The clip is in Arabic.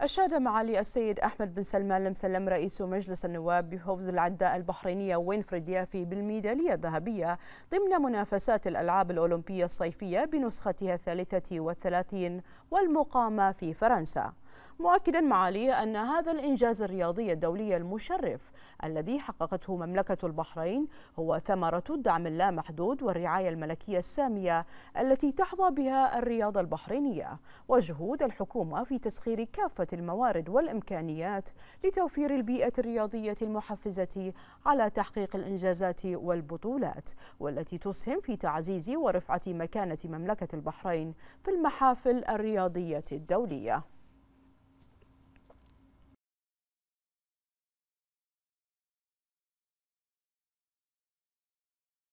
أشاد معالي السيد أحمد بن سلمان المسلم رئيس مجلس النواب بحفظ العداء البحرينية وينفريد يافي بالميدالية الذهبية ضمن منافسات الألعاب الأولمبية الصيفية بنسختها الثالثة والثلاثين والمقامة في فرنسا مؤكدا معاليه أن هذا الإنجاز الرياضي الدولي المشرف الذي حققته مملكة البحرين هو ثمرة الدعم اللامحدود والرعاية الملكية السامية التي تحظى بها الرياضة البحرينية وجهود الحكومة في تسخير كافة الموارد والإمكانيات لتوفير البيئة الرياضية المحفزة على تحقيق الإنجازات والبطولات والتي تسهم في تعزيز ورفعة مكانة مملكة البحرين في المحافل الرياضية الدولية